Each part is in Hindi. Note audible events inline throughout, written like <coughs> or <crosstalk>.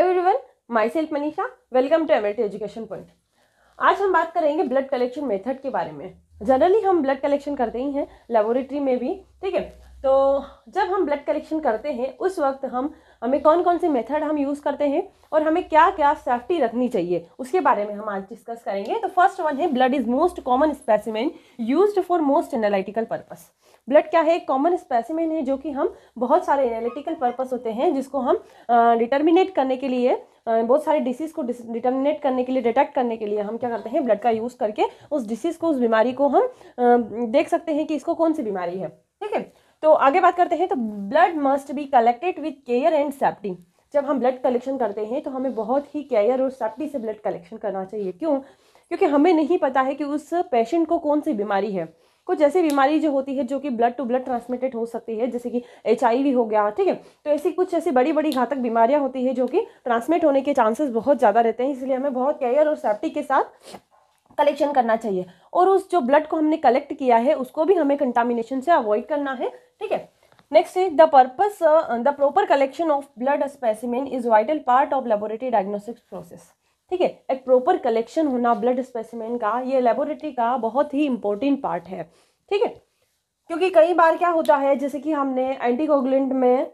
Everyone myself Manisha welcome to Amrit education point आज हम बात करेंगे ब्लड कलेक्शन मेथड के बारे में जनरली हम ब्लड कलेक्शन करते ही हैं लेबोरेटरी में भी ठीक है तो जब हम ब्लड कलेक्शन करते हैं उस वक्त हम हमें कौन कौन से मेथड हम यूज़ करते हैं और हमें क्या क्या सेफ्टी रखनी चाहिए उसके बारे में हम आज डिस्कस करेंगे तो फर्स्ट वन है blood is most common specimen use for most analytical purpose blood क्या है एक कॉमन स्पेसिमेन है जो कि हम बहुत सारे एनालिटिकल पर्पस होते हैं जिसको हम डिटर्मिनेट uh, करने के लिए बहुत सारे डिसीज़ को डिटर्मिनेट करने के लिए डिटेक्ट करने के लिए हम क्या करते हैं ब्लड का यूज़ करके उस डिसीज़ को उस बीमारी को हम देख सकते हैं कि इसको कौन सी बीमारी है ठीक है तो आगे बात करते हैं तो blood must be collected with care and safety जब हम ब्लड कलेक्शन करते हैं तो हमें बहुत ही केयर और सेफ्टी से ब्लड कलेक्शन करना चाहिए क्यों क्योंकि हमें नहीं पता है कि उस पेशेंट को कौन सी बीमारी है कुछ ऐसी बीमारी जो होती है जो कि ब्लड टू ब्लड ट्रांसमिटेड हो सकती है जैसे कि एच हो गया ठीक है तो ऐसी कुछ ऐसी बड़ी बड़ी घातक बीमारियाँ होती है जो कि ट्रांसमिट होने के चांसेस बहुत ज़्यादा रहते हैं इसलिए हमें बहुत केयर और सेफ्टी के साथ कलेक्शन करना चाहिए और उस जो ब्लड को हमने कलेक्ट किया है उसको भी हमें कंटामिनेशन से अवॉइड करना है ठीक है next is the purpose the proper collection of blood specimen is vital part of laboratory diagnostics process ठीक है एक प्रॉपर कलेक्शन होना ब्लड स्पेसिमेन का ये लेबोरेटरी का बहुत ही इंपॉर्टेंट पार्ट है ठीक है क्योंकि कई बार क्या होता है जैसे कि हमने एंटीकोगुलेंट में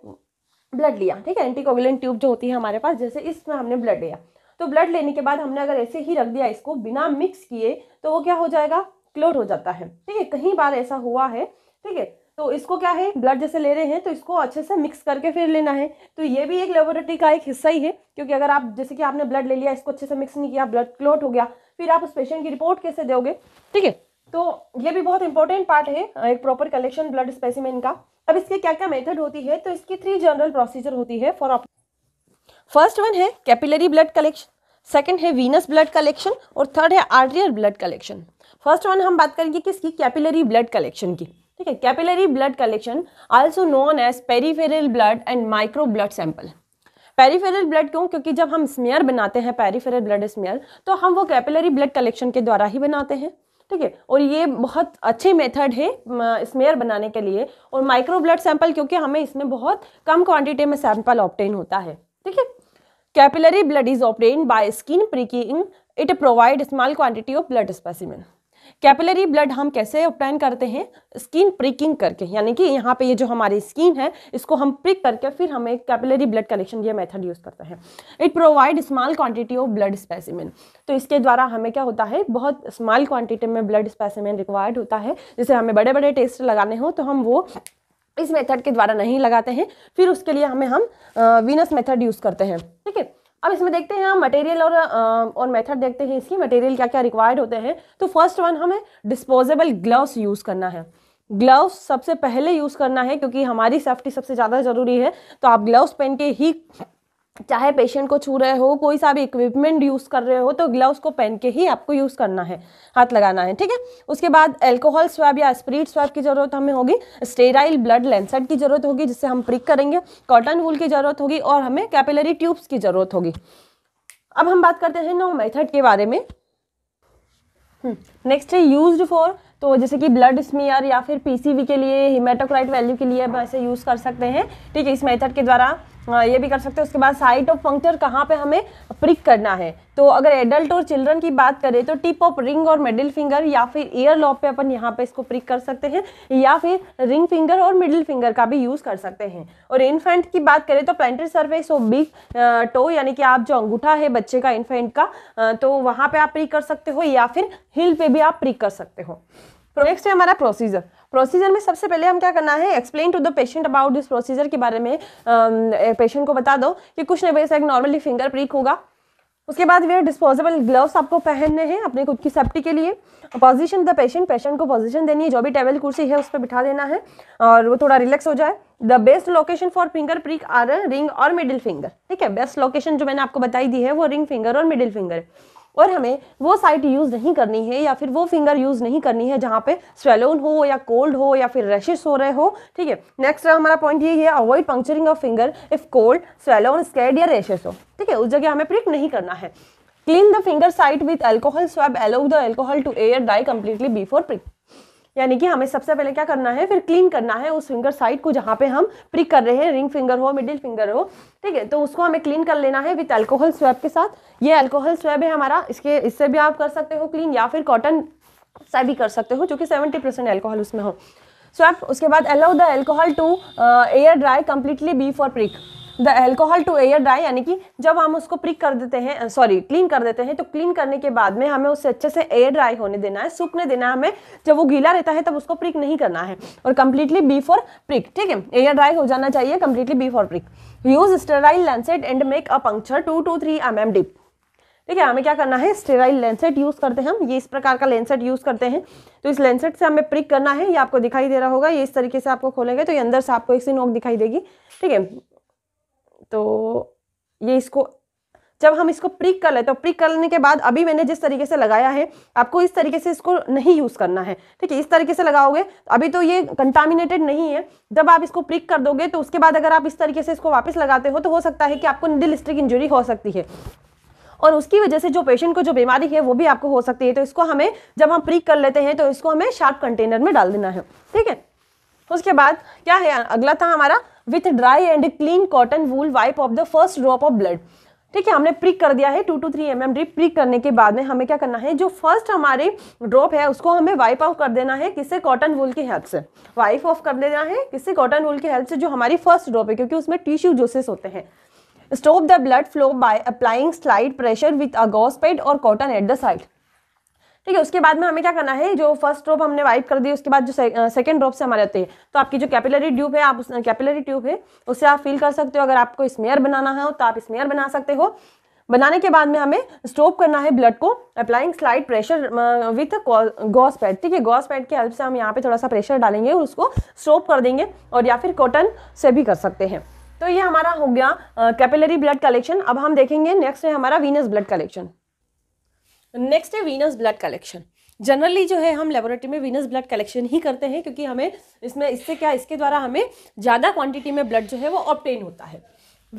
ब्लड लिया ठीक है एंटीकोगुलेंट ट्यूब जो होती है हमारे पास जैसे इसमें हमने ब्लड लिया तो ब्लड लेने के बाद हमने अगर ऐसे ही रख दिया इसको बिना मिक्स किए तो वो क्या हो जाएगा क्लोट हो जाता है ठीक है कहीं बार ऐसा हुआ है ठीक है तो इसको क्या है ब्लड जैसे ले रहे हैं तो इसको अच्छे से मिक्स करके फिर लेना है तो ये भी एक लेबोरेटरी का एक हिस्सा ही है क्योंकि अगर आप जैसे कि आपने ब्लड ले लिया इसको अच्छे से मिक्स नहीं किया ब्लड क्लोट हो गया फिर आप उस पेशेंट की रिपोर्ट कैसे दोगे ठीक है तो ये भी बहुत इंपॉर्टेंट पार्ट है एक प्रॉपर कलेक्शन ब्लड स्पेसिमेन का अब इसके क्या क्या मेथड होती है तो इसकी थ्री जनरल प्रोसीजर होती है फॉर फर्स्ट वन है कैपिलरी ब्लड कलेक्शन सेकंड है वीनस ब्लड कलेक्शन और थर्ड है arterial blood collection first one हम बात करेंगे किसकी कैपिलरी ब्लड कलेक्शन की ठीक है capillary blood collection also known as peripheral blood and micro blood sample peripheral blood क्यों क्योंकि जब हम स्मेयर बनाते हैं पेरीफेरल ब्लड स्मेयर तो हम वो कैपिलरी ब्लड कलेक्शन के द्वारा ही बनाते हैं ठीक है और ये बहुत अच्छे मेथड है स्मेयर बनाने के लिए और माइक्रो ब्लड सैंपल क्योंकि हमें इसमें बहुत कम क्वांटिटी में सैंपल ऑप्टेन होता है ठीक है capillary blood is obtained by skin pricking it provide small quantity of blood specimen capillary blood हम कैसे ऑप्टेन करते हैं स्किन प्रिकिंग करके यानी कि यहाँ पे ये जो हमारी स्किन है इसको हम प्रिक करके फिर हमें कैपिलरी ब्लड कलेक्शन ये मेथड यूज़ करते हैं it provide small quantity of blood specimen तो इसके द्वारा हमें क्या होता है बहुत स्मॉल क्वांटिटी में ब्लड स्पेसिमेन रिक्वायर्ड होता है जैसे हमें बड़े बड़े टेस्ट लगाने हों तो हम वो इस मेथड के द्वारा नहीं लगाते हैं फिर उसके लिए हमें हम वीनस मेथड यूज़ करते हैं ठीक है अब इसमें देखते हैं हम मटेरियल और और मेथड देखते हैं इसकी मटेरियल क्या क्या रिक्वायर्ड होते हैं तो फर्स्ट वन हमें डिस्पोजेबल ग्लव्स यूज़ करना है ग्लव्स सबसे पहले यूज़ करना है क्योंकि हमारी सेफ्टी सबसे ज़्यादा ज़रूरी है तो आप ग्लव्स पहन के ही चाहे पेशेंट को छू रहे हो कोई सा भी इक्विपमेंट यूज़ कर रहे हो तो ग्लव्स को पहन के ही आपको यूज़ करना है हाथ लगाना है ठीक है उसके बाद एल्कोहल स्वैब या स्प्रिट स्वैब की ज़रूरत हमें होगी स्टेराइल ब्लड लेंसेट की ज़रूरत होगी जिससे हम प्रिक करेंगे कॉटन वूल की ज़रूरत होगी और हमें कैपिलरी ट्यूब्स की ज़रूरत होगी अब हम बात करते हैं नो मेथड के बारे में नेक्स्ट हम्म, है यूज फॉर तो जैसे कि ब्लड स्मीयर या फिर पीसीवी के लिए हिमेटोक्राइट वैल्यू के लिए हम ऐसे यूज़ कर सकते हैं ठीक है इस मेथड के द्वारा ये भी कर सकते हैं उसके बाद साइट ऑफ पंक्चर कहाँ पे हमें प्रिक करना है तो अगर एडल्ट और चिल्ड्रन की बात करें तो टिप ऑफ रिंग और मिडिल फिंगर या फिर ईयर लॉप पे अपन यहाँ पे इसको प्रिक कर सकते हैं या फिर रिंग फिंगर और मिडिल फिंगर का भी यूज़ कर सकते हैं और इन्फेंट की बात करें तो plantar surface of big toe यानी कि आप जो अंगूठा है बच्चे का इन्फेंट का तो वहाँ पर आप प्रिक कर सकते हो या फिर हिल पर भी आप प्रिक कर सकते हो नेक्स्ट तो है हमारा प्रोसीजर प्रोसीजर में सबसे पहले हम क्या करना है explain to the patient about this procedure के बारे में पेशेंट को बता दो कि कुछ नहीं वैसे एक नॉर्मली फिंगर प्रिक होगा उसके बाद वे डिस्पोजेबल ग्लव्स आपको पहनने हैं अपने खुद की सेफ्टी के लिए पोजीशन द पेशेंट पेशेंट को पोजीशन देनी है जो भी टेबल कुर्सी है उस पर बिठा देना है और वो थोड़ा रिलैक्स हो जाए the best location for finger prick are ring और मिडिल फिंगर ठीक है बेस्ट लोकेशन जो मैंने आपको बताई दी है वो रिंग फिंगर और मिडिल फिंगर है और हमें वो साइट यूज़ नहीं करनी है या फिर वो फिंगर यूज़ नहीं करनी है जहाँ पे स्वेलोन हो या कोल्ड हो या फिर रैशेस हो रहे हो ठीक है नेक्स्ट हमारा पॉइंट ये है avoid puncturing of finger if cold swollen scarred या रैशेस हो ठीक है उस जगह हमें प्रिक नहीं करना है clean the finger site with alcohol swab allow the alcohol to air dry completely before prick यानी कि हमें सबसे पहले क्या करना है फिर क्लीन करना है उस फिंगर साइड को जहाँ पे हम प्रिक कर रहे हैं रिंग फिंगर हो मिडिल फिंगर हो ठीक है तो उसको हमें क्लीन कर लेना है विथ अल्कोहल स्वैब के साथ ये अल्कोहल स्वैब है हमारा इसके इससे भी आप कर सकते हो क्लीन या फिर कॉटन से भी कर सकते हो जो कि सेवेंटी परसेंट एल्कोहल उसमें हो स्वैप उसके बाद allow the alcohol to air dry completely before prick the alcohol to air dry यानी कि जब हम उसको प्रिक कर देते हैं सॉरी क्लीन कर देते हैं तो क्लीन करने के बाद में हमें उसे अच्छे से एयर ड्राई होने देना है सूखने देना है हमें जब वो गीला रहता है तब उसको प्रिक नहीं करना है और कंप्लीटली बिफोर प्रिक ठीक है एयर ड्राई हो जाना चाहिए completely before prick use sterile lancet and make a puncture two to three M M deep ठीक है हमें क्या करना है स्टेराइल लेंसेट यूज़ करते हैं हम ये इस प्रकार का लेंसेट यूज़ करते हैं तो इस लेंसेट से हमें प्रिक करना है ये आपको दिखाई दे रहा होगा ये इस तरीके से आपको खोलेंगे तो ये अंदर से आपको एक सी नोक दिखाई देगी ठीक है तो ये इसको जब हम इसको प्रिक कर लेते तो हैं प्रिक करने के बाद अभी मैंने जिस तरीके से लगाया है आपको इस तरीके से इसको नहीं यूज़ करना है ठीक है इस तरीके से लगाओगे अभी तो ये कंटामिनेटेड नहीं है जब आप इसको प्रिक कर दोगे तो उसके बाद अगर आप इस तरीके से इसको वापस लगाते हो तो हो सकता है कि आपको निडिल स्ट्रिक इंजुरी हो सकती है और उसकी वजह से जो पेशेंट को जो बीमारी है वो भी आपको हो सकती है तो इसको हमें जब हम प्रिक कर लेते हैं तो इसको हमें शार्प कंटेनर में डाल देना है ठीक है उसके बाद क्या है अगला था हमारा with dry and clean cotton wool wipe off the first drop of blood ठीक है हमने प्रिक कर दिया है two to three M M deep prick करने के बाद में हमें क्या करना है जो फर्स्ट हमारे ड्रॉप है उसको हमें वाइप ऑफ कर देना है किससे कॉटन वूल की हेल्प से वाइप ऑफ कर देना है किससे कॉटन वूल की हेल्प से जो हमारी फर्स्ट ड्रॉप है क्योंकि उसमें टिश्यू जूसेस होते हैं stop the blood flow by applying slight pressure with a gauze और कॉटन एट द साइड ठीक है उसके बाद में हमें क्या करना है जो फर्स्ट ड्रॉप हमने वाइप कर दी उसके बाद जो सेकंड ड्रॉप से हमारे आते हैं तो आपकी जो कैपिलरी ट्यूब है आप उस कैपिलरी ट्यूब है उसे आप फील कर सकते हो अगर आपको स्मेयर बनाना है तो आप स्मेयर बना सकते हो बनाने के बाद में हमें स्टॉप करना है ब्लड को applying slight pressure with gauze pad ठीक है गॉस पैड की हेल्प से हम यहाँ पे थोड़ा सा प्रेशर डालेंगे और उसको स्टॉप कर देंगे और या फिर कॉटन से भी कर सकते हैं तो ये हमारा हो गया कैपिलरी ब्लड कलेक्शन अब हम देखेंगे नेक्स्ट है हमारा वीनस ब्लड कलेक्शन नेक्स्ट है वीनस ब्लड कलेक्शन जनरली जो है हम लेबोरेटरी में वीनस ब्लड कलेक्शन ही करते हैं क्योंकि हमें इसमें इससे क्या इसके द्वारा हमें ज़्यादा क्वांटिटी में ब्लड जो है वो ऑप्टेन होता है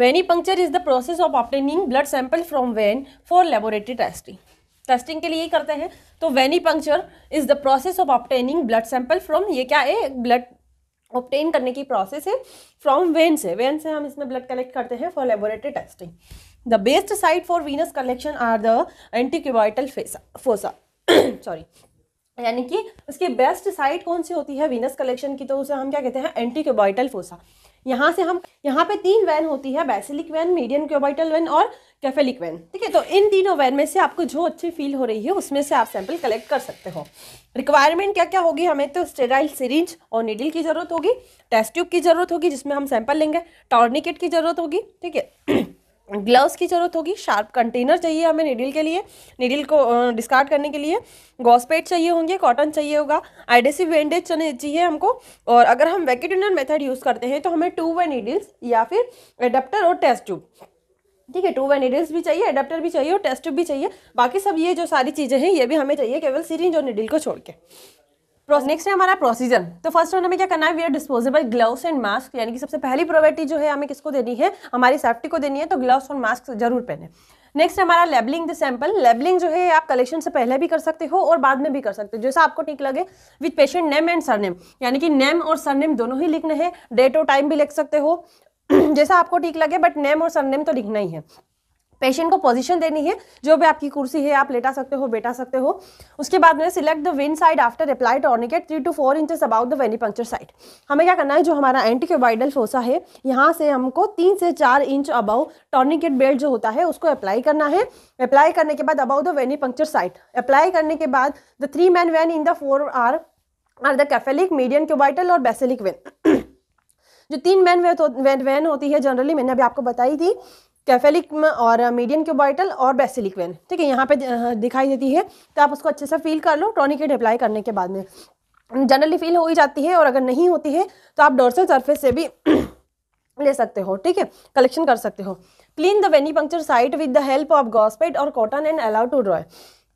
venipuncture is the process of obtaining blood sample from vein for laboratory testing testing के लिए ही करते हैं तो venipuncture is the process of obtaining blood sample from ये क्या है ब्लड ऑप्टेन करने की प्रोसेस है फ्रॉम वेन से वेन से हम इसमें ब्लड कलेक्ट करते हैं for laboratory testing The best site for collection collection are the anticubital fossa. <coughs> Sorry. यानी कि उसकी बेस्ट साइट कौन सी होती है वीनस कलेक्शन की तो उसे हम क्या कहते हैं एंटीक्यूबाइटल फोसा यहाँ से हम यहाँ पे तीन वैन होती है basilic vein median cubital vein और कैफेलिक वैन ठीक है तो इन तीनों वैन में से आपको जो अच्छी फील हो रही है उसमें से आप सैंपल कलेक्ट कर सकते हो रिक्वायरमेंट क्या क्या होगी हमें तो स्टेराइल सीरीज और नीडल की ज़रूरत होगी टेस्ट ट्यूब की ज़रूरत होगी जिसमें हम सैंपल लेंगे टॉर्निकेट की ज़रूरत होगी ठीक है ग्लव्स की ज़रूरत होगी शार्प कंटेनर चाहिए हमें निडिल के लिए निडिल को डिस्कार्ड करने के लिए गॉसपेट चाहिए होंगे कॉटन चाहिए होगा आइडेसिव वेंडेज चाहिए हमको और अगर हम वैकेटिनर मेथड यूज़ करते हैं तो हमें टू वे नीडल्स या फिर एडप्टर और टेस्ट ट्यूब ठीक है टू वे नीडल्स भी चाहिए एडप्टर भी चाहिए और टेस्ट ट्यूब भी चाहिए बाकी सब ये जो सारी चीज़ें हैं ये भी हमें चाहिए केवल सीरीज और निडिल को छोड़ के नेक्स्ट है हमारा प्रोसीजर तो फर्स्ट हमें क्या करना है we are disposable gloves and mask यानी कि सबसे पहली प्रायोरिटी जो है हमें किसको देनी है हमारी सेफ्टी को देनी है तो ग्लव्स और मास्क जरूर पहने नेक्स्ट हमारा लेबलिंग द सैंपल लेबलिंग जो है आप कलेक्शन से पहले भी कर सकते हो और बाद में भी कर सकते हो जैसा आपको ठीक लगे with patient name and surname यानी कि नेम और सरनेम दोनों ही लिखने हैं डेट और टाइम भी लिख सकते हो <clears throat> जैसा आपको ठीक लगे बट नेम और सरनेम तो लिखना ही है पेशेंट को पोजीशन देनी है जो भी आपकी कुर्सी है आप लेटा सकते हो बैठा सकते हो उसके बाद में select the vein site after apply tourniquet three to four inches about the venipuncture site हमें क्या करना है जो हमारा एंटीक्योवाइडल फोसा है यहाँ से हमको तीन से चार इंच अबाउ टॉर्निकेट बेल्ट जो होता है उसको अप्लाई करना है अप्लाई करने के बाद about the venipuncture site apply करने के बाद the three main vein in the forearm are the cephalic median cubital और बेसेलिक वेन जो तीन मैन वैन होती है जनरली मैंने अभी आपको बताई थी कैफेलिक और मीडियन क्यूबाइटल और वेन ठीक है यहाँ पे दिखाई देती है तो आप उसको अच्छे से फील कर लो टॉनिकेट अप्लाई करने के बाद में जनरली फील हो ही जाती है और अगर नहीं होती है तो आप डोरसल सरफेस से भी <clears throat> ले सकते हो ठीक है कलेक्शन कर सकते हो clean the venipuncture site with the help of gauze pad और cotton and allow to dry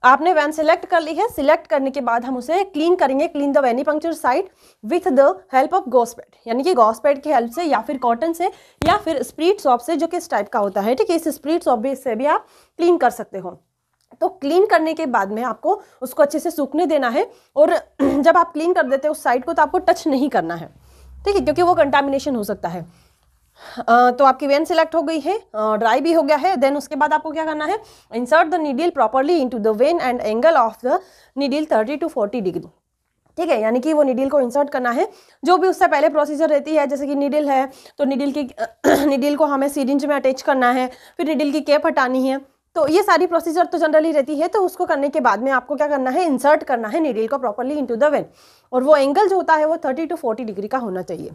आपने वैन सिलेक्ट कर ली है सिलेक्ट करने के बाद हम उसे क्लीन करेंगे clean the venipuncture site with the help of gauze pad यानी कि गॉसपैड की हेल्प से या फिर कॉटन से या फिर स्प्रीट सॉप से जो कि इस टाइप का होता है ठीक है इस स्प्रीट सॉप से भी आप क्लीन कर सकते हो तो क्लीन करने के बाद में आपको उसको अच्छे से सूखने देना है और <clears throat> जब आप क्लीन कर देते हो उस साइड को तो आपको टच नहीं करना है ठीक है क्योंकि वो कंटामिनेशन हो सकता है तो आपकी वेन सिलेक्ट हो गई है ड्राई भी हो गया है देन उसके बाद आपको क्या करना है insert the needle properly into the vein and angle of the needle 30 to 40 degree ठीक है यानी कि वो निडिल को इंसर्ट करना है जो भी उससे पहले प्रोसीजर रहती है जैसे कि निडिल है तो निडिल की निडिल <coughs> को हमें सीरिंज में अटैच करना है फिर निडिल की केप हटानी है तो ये सारी प्रोसीजर तो जनरली रहती है तो उसको करने के बाद में आपको क्या करना है इंसर्ट करना है निडिल को प्रॉपरली इनटू द वेन और वो एंगल जो होता है वो थर्टी टू फोर्टी डिग्री का होना चाहिए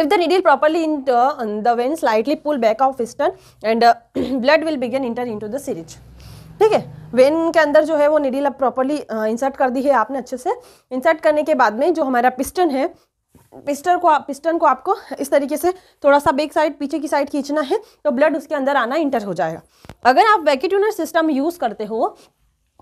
If the needle properly in the, in the vein slightly pull back of piston and uh, <clears throat> blood will begin enter into the syringe. ठीक है वेन के अंदर जो है वो निडिल अब प्रॉपरली इंसर्ट uh, कर दी है आपने अच्छे से इंसर्ट करने के बाद में जो हमारा पिस्टन है पिस्टन को पिस्टन को आपको इस तरीके से थोड़ा सा बेक साइड पीछे की साइड खींचना है तो ब्लड उसके अंदर आना इंटर हो जाएगा अगर आप वैक्यूटूनर सिस्टम यूज़ करते हो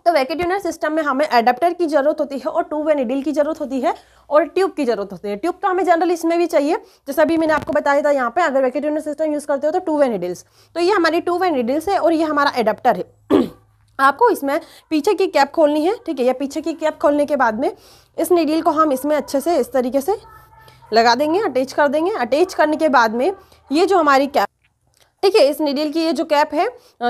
तो वैकेट्यूनर सिस्टम में हमें एडेप्टर की जरूरत होती है और टू वे निडिल की जरूरत होती है और ट्यूब की जरूरत होती है ट्यूब तो हमें जनरल इसमें भी चाहिए जैसे अभी मैंने आपको बताया था यहाँ पे अगर वैकेट्यूनर सिस्टम यूज़ करते हो तो टू वे निडिल्स तो ये हमारी टू वे निडिल्स है और ये हमारा एडेप्टर है <clears throat> आपको इसमें पीछे की कैप खोलनी है ठीक है या पीछे की कैप खोलने के बाद में इस निडिल को हम इसमें अच्छे से इस तरीके से लगा देंगे अटैच कर देंगे अटैच करने के बाद में ये जो हमारी कैप ठीक है इस नीडल की ये जो कैप है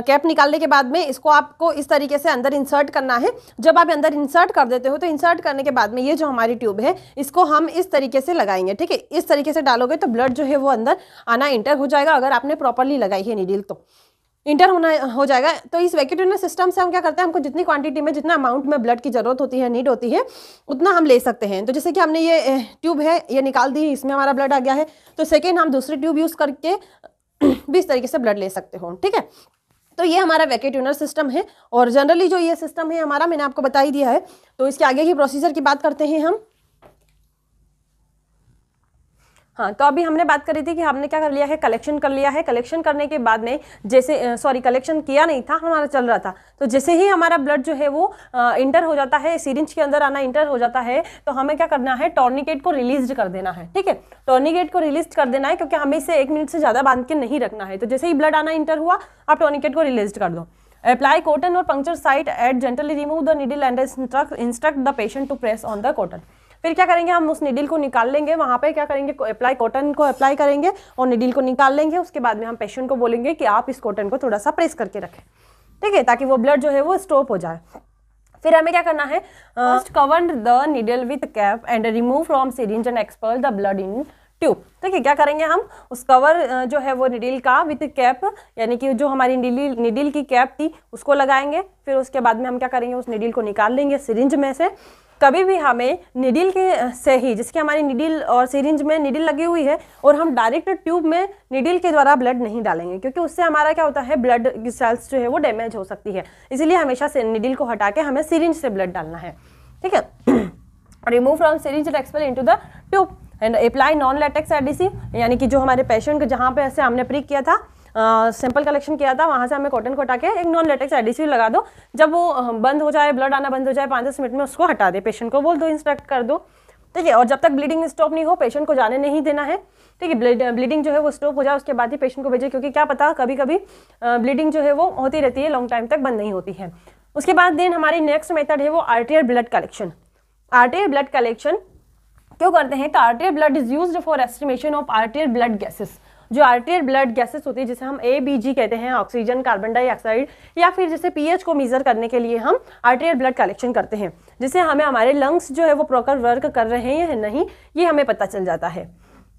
कैप निकालने के बाद में इसको आपको इस तरीके से अंदर इंसर्ट करना है जब आप अंदर इंसर्ट कर देते हो तो इंसर्ट करने के बाद में ये जो हमारी ट्यूब है इसको हम इस तरीके से लगाएंगे ठीक है इस तरीके से डालोगे तो ब्लड जो है वो अंदर आना इंटर हो जाएगा अगर आपने प्रॉपरली लगाई है निडिल तो इंटर होना हो जाएगा तो इस वैक्यूटोनस सिस्टम से हम क्या करते हैं हमको जितनी क्वांटिटी में जितना अमाउंट में ब्लड की ज़रूरत होती है नीड होती है उतना हम ले सकते हैं तो जैसे कि हमने ये ट्यूब है ये निकाल दी इसमें हमारा ब्लड आ गया है तो सेकेंड हम दूसरी ट्यूब यूज़ करके भी इस तरीके से ब्लड ले सकते हो ठीक है तो ये हमारा वैकेट्यूनर सिस्टम है और जनरली जो ये सिस्टम है हमारा मैंने आपको बता ही दिया है तो इसके आगे की प्रोसीजर की बात करते हैं हम हाँ तो अभी हमने बात करी थी कि हमने क्या कर लिया है कलेक्शन कर लिया है कलेक्शन करने के बाद में जैसे सॉरी कलेक्शन किया नहीं था हमारा चल रहा था तो जैसे ही हमारा ब्लड जो है वो आ, इंटर हो जाता है सीरिंज के अंदर आना इंटर हो जाता है तो हमें क्या करना है टॉर्निकेट को रिलीज कर देना है ठीक है टॉर्निकेट को रिलीज कर देना है क्योंकि हमें इसे एक मिनट से ज़्यादा बांध के नहीं रखना है तो जैसे ही ब्लड आना इंटर हुआ आप टॉर्निकेट को रिलीज कर दो apply cotton or puncture site at gently remove the needle and instruct instruct the patient to press on the cotton फिर क्या करेंगे हम उस निडिल को निकाल लेंगे वहाँ पे क्या करेंगे अप्लाई कॉटन को अप्लाई करेंगे और निडिल को निकाल लेंगे उसके बाद में हम पेशेंट को बोलेंगे कि आप इस कॉटन को थोड़ा सा प्रेस करके रखें ठीक है ताकि वो ब्लड जो है वो स्टॉप हो जाए फिर हमें क्या करना है first cover the needle with cap and remove from syringe and expel the blood in tube ठीक है क्या करेंगे हम उस कवर जो है वो निडिल का विथ कैप यानी कि जो हमारी निडिल निडिल की कैप थी उसको लगाएंगे फिर उसके बाद में हम क्या करेंगे उस निडिल को निकाल लेंगे सिरिंज में से कभी भी हमें निडिल के से ही जिसके हमारी निडिल और सीरिंज में निडिल लगी हुई है और हम डायरेक्ट ट्यूब में निडिल के द्वारा ब्लड नहीं डालेंगे क्योंकि उससे हमारा क्या होता है ब्लड सेल्स जो है वो डैमेज हो सकती है इसीलिए हमेशा निडिल को हटा के हमें सीरिंज से ब्लड डालना है ठीक है remove from syringe and expel in the tube and apply non latex adhesive यानी कि जो हमारे पेशेंट जहाँ पे ऐसे हमने प्रिक किया था सैंपल कलेक्शन किया था वहाँ से हमें कॉटन को हटा के एक नॉन लेटेक्स एडिसिव लगा दो जब वो बंद हो जाए ब्लड आना बंद हो जाए पाँच दस मिनट में उसको हटा दे पेशेंट को बोल दो इंस्ट्रक्ट कर दो ठीक है और जब तक ब्लीडिंग स्टॉप नहीं हो पेशेंट को जाने नहीं देना है ठीक है ब्लीडिंग जो है वो स्टॉप हो जाए उसके बाद ही पेशेंट को भेजे क्योंकि क्या पता कभी कभी ब्लीडिंग जो है वो होती रहती है लॉन्ग टाइम तक बंद नहीं होती है उसके बाद देन हमारी नेक्स्ट मेथड है वो arterial blood collection arterial blood collection क्यों करते हैं तो arterial blood is use for estimation of arterial blood gases जो आर्टियर ब्लड गैसेस होती है जिसे हम ए बी जी कहते हैं ऑक्सीजन कार्बन डाइऑक्साइड या फिर जैसे पीएच को मीज़र करने के लिए हम आर्टियर ब्लड कलेक्शन करते हैं जिससे हमें हमारे लंग्स जो है वो प्रॉपर वर्क कर रहे हैं या नहीं ये हमें पता चल जाता है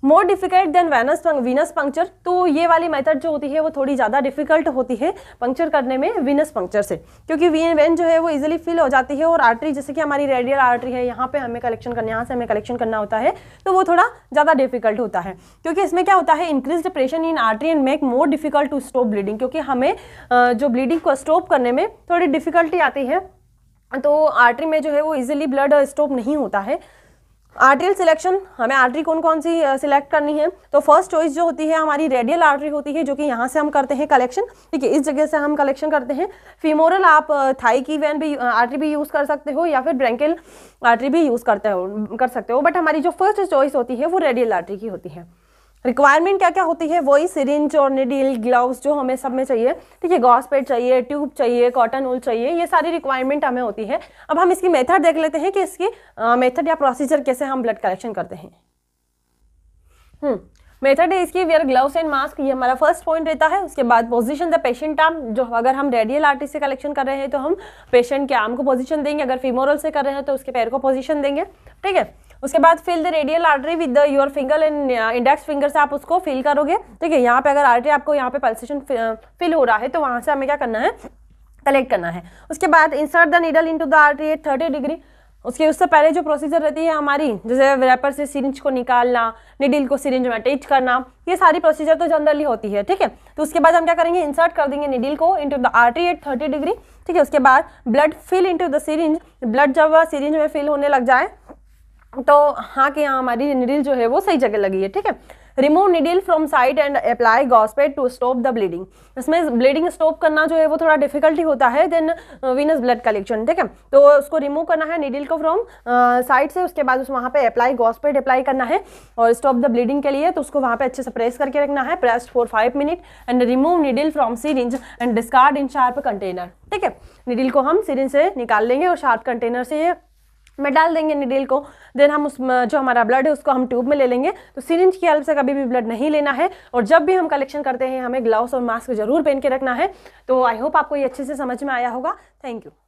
more difficult than venous venous puncture तो ये वाली मेथड जो होती है वो थोड़ी ज़्यादा डिफिकल्ट होती है पंक्चर करने में वीनस पंक्चर से क्योंकि वेन जो है वो इजिली फिल हो जाती है और आर्टरी जैसे कि हमारी रेडियल आर्टरी है यहाँ पे हमें कलेक्शन करना यहाँ से हमें कलेक्शन करना होता है तो वो थोड़ा ज़्यादा डिफिकल्ट होता है क्योंकि इसमें क्या होता है increase pressure in artery and make more difficult to stop bleeding क्योंकि हमें जो ब्लीडिंग को स्टॉप करने में थोड़ी डिफिकल्टी आती है तो आर्टरी में जो है वो इजीली ब्लड स्टॉप नहीं होता है आर्टरील सिलेक्शन हमें आर्टरी कौन कौन सी सिलेक्ट करनी है तो फर्स्ट चॉइस जो होती है हमारी रेडियल आर्टरी होती है जो कि यहाँ से हम करते हैं कलेक्शन ठीक है इस जगह से हम कलेक्शन करते हैं फीमोरल आप थाई की वैन भी आर्टरी भी यूज़ कर सकते हो या फिर ब्रैंकेल आर्टरी भी यूज़ करते हो कर सकते हो बट हमारी जो फर्स्ट चॉइस होती है वो रेडियल आर्टरी की होती है रिक्वायरमेंट क्या क्या होती है वही सिरिंज और निडील ग्लव्स जो हमें सब में चाहिए ठीक है गॉस चाहिए ट्यूब चाहिए कॉटन उल चाहिए ये सारी रिक्वायरमेंट हमें होती है अब हम इसकी मेथड देख लेते हैं कि इसकी मेथड या प्रोसीजर कैसे हम ब्लड कलेक्शन करते हैं मेथड हम्म, है इसकी वेयर ग्लव्स एंड मास्क ये हमारा फर्स्ट पॉइंट रहता है उसके बाद पोजीशन द पेशेंट आर्म जो अगर हम रेडियल आर्टिस से कलेक्शन कर रहे हैं तो हम पेशेंट के आर्म को पोजीशन देंगे अगर फीमोरल से कर रहे हैं तो उसके पैर को पोजीशन देंगे ठीक है उसके बाद feel the radial artery with the your finger and index finger से आप उसको फिल करोगे ठीक है यहाँ पे अगर आर्टरी आपको यहाँ पे पल्सेशन फिल uh, हो रहा है तो वहाँ से हमें क्या करना है कलेक्ट करना है उसके बाद insert the needle into the artery at thirty degree उसके उससे पहले जो प्रोसीजर रहती है हमारी जैसे रैपर से सिरिंज को निकालना निडिल को सिरिंज में अटैच करना ये सारी प्रोसीजर तो जनरली होती है ठीक है तो उसके बाद हम क्या करेंगे इंसर्ट कर देंगे निडिल को into the artery at thirty degree ठीक है उसके बाद blood fill into the syringe blood जब सिरिंज में फिल होने लग जाए तो हाँ कि यहाँ हमारी निडिल जो है वो सही जगह लगी है ठीक है remove needle from site and apply gauze pad to stop the bleeding इसमें ब्लीडिंग स्टॉप करना जो है वो थोड़ा डिफिकल्टी होता है देन वीनस ब्लड कलेक्शन ठीक है तो उसको रिमूव करना है निडिल को फ्रॉम साइड uh, से उसके बाद उस वहाँ पे अप्लाई गॉस्पेट अप्लाई करना है और स्टॉप द ब्लीडिंग के लिए तो उसको वहाँ पे अच्छे से प्रेस करके रखना है press for five minute and remove needle from syringe and discard in sharp container ठीक है निडिल को हम सीरिंज से निकाल लेंगे और शार्प कंटेनर से ये में डाल देंगे निडील को देन हम उस जो हमारा ब्लड है उसको हम ट्यूब में ले लेंगे तो सिरिंज की हेल्प से कभी भी ब्लड नहीं लेना है और जब भी हम कलेक्शन करते हैं हमें ग्लव्स और मास्क जरूर पहन के रखना है तो आई होप आपको ये अच्छे से समझ में आया होगा थैंक यू